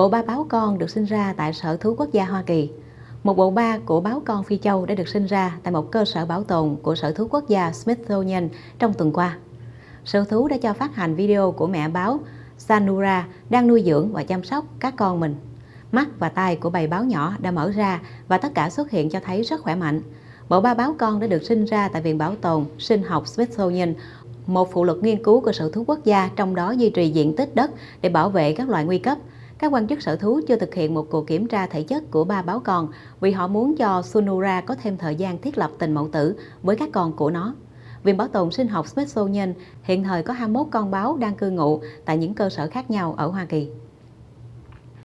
Bộ ba báo con được sinh ra tại Sở Thú Quốc gia Hoa Kỳ. Một bộ ba của báo con Phi Châu đã được sinh ra tại một cơ sở bảo tồn của Sở Thú Quốc gia Smithsonian trong tuần qua. Sở Thú đã cho phát hành video của mẹ báo Sanura đang nuôi dưỡng và chăm sóc các con mình. Mắt và tai của bầy báo nhỏ đã mở ra và tất cả xuất hiện cho thấy rất khỏe mạnh. Bộ ba báo con đã được sinh ra tại Viện Bảo tồn Sinh học Smithsonian, một phụ lục nghiên cứu của Sở Thú Quốc gia trong đó duy trì diện tích đất để bảo vệ các loài nguy cấp – các quan chức sở thú chưa thực hiện một cuộc kiểm tra thể chất của ba báo con vì họ muốn cho Sunura có thêm thời gian thiết lập tình mẫu tử với các con của nó. Viện Bảo tồn Sinh học Smithsonian hiện thời có 21 con báo đang cư ngụ tại những cơ sở khác nhau ở Hoa Kỳ.